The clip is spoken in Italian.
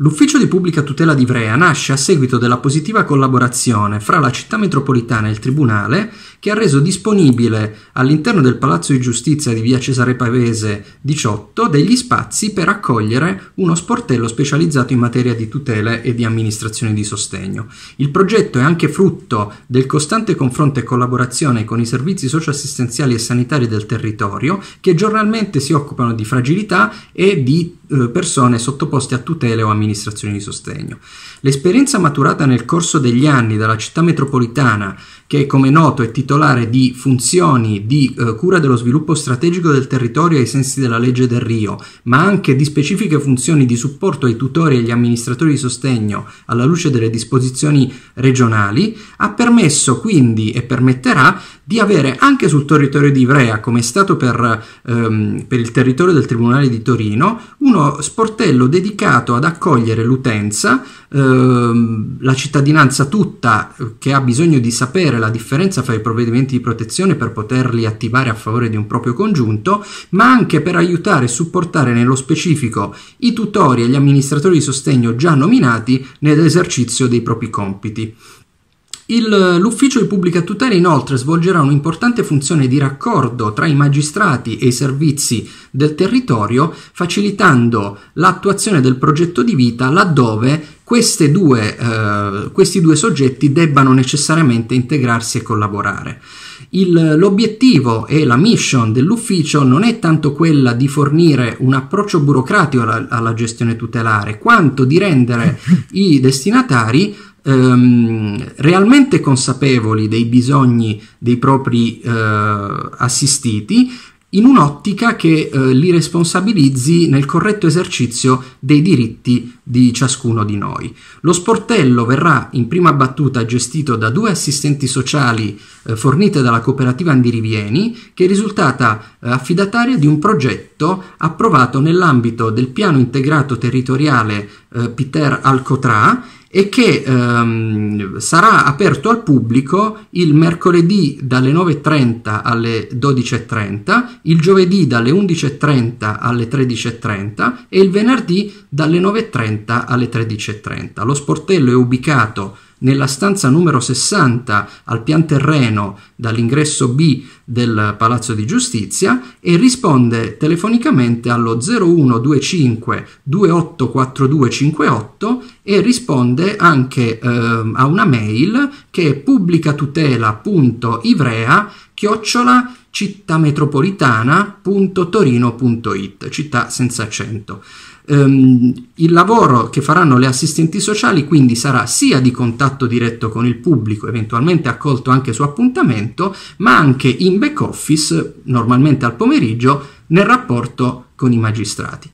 L'ufficio di pubblica tutela di Ivrea nasce a seguito della positiva collaborazione fra la città metropolitana e il tribunale che ha reso disponibile all'interno del Palazzo di Giustizia di via Cesare Pavese 18 degli spazi per accogliere uno sportello specializzato in materia di tutele e di amministrazione di sostegno. Il progetto è anche frutto del costante confronto e collaborazione con i servizi socioassistenziali e sanitari del territorio che giornalmente si occupano di fragilità e di eh, persone sottoposte a tutele o amministrazioni di sostegno. L'esperienza maturata nel corso degli anni dalla città metropolitana che come noto è titolare di funzioni di eh, cura dello sviluppo strategico del territorio ai sensi della legge del Rio, ma anche di specifiche funzioni di supporto ai tutori e agli amministratori di sostegno alla luce delle disposizioni regionali, ha permesso quindi e permetterà di avere anche sul territorio di Ivrea, come è stato per, ehm, per il territorio del Tribunale di Torino, uno sportello dedicato ad accogliere l'utenza, ehm, la cittadinanza tutta eh, che ha bisogno di sapere capire la differenza fra i provvedimenti di protezione per poterli attivare a favore di un proprio congiunto, ma anche per aiutare e supportare nello specifico i tutori e gli amministratori di sostegno già nominati nell'esercizio dei propri compiti. Il, l'ufficio di pubblica tutela inoltre svolgerà un'importante funzione di raccordo tra i magistrati e i servizi del territorio, facilitando l'attuazione del progetto di vita laddove Due, eh, questi due soggetti debbano necessariamente integrarsi e collaborare. Il, l'obiettivo e la mission dell'ufficio non è tanto quella di fornire un approccio burocratico alla, alla gestione tutelare, quanto di rendere i destinatari ehm, realmente consapevoli dei bisogni dei propri eh, assistiti in un'ottica che eh, li responsabilizzi nel corretto esercizio dei diritti di ciascuno di noi. Lo sportello verrà in prima battuta gestito da due assistenti sociali eh, fornite dalla cooperativa Andirivieni, che è risultata eh, affidataria di un progetto approvato nell'ambito del piano integrato territoriale eh, Peter Alcotrà e che ehm, sarà aperto al pubblico il mercoledì dalle 9.30 alle 12.30, il giovedì dalle 11.30 alle 13.30 e il venerdì dalle 9.30 alle 13.30. Lo sportello è ubicato nella stanza numero 60 al pian terreno dall'ingresso B del Palazzo di Giustizia e risponde telefonicamente allo 0125 284258 e risponde anche eh, a una mail che è pubblicatutela.ivrea chiocciola città metropolitana.torino.it città senza accento Um, il lavoro che faranno le assistenti sociali quindi sarà sia di contatto diretto con il pubblico, eventualmente accolto anche su appuntamento, ma anche in back office, normalmente al pomeriggio, nel rapporto con i magistrati.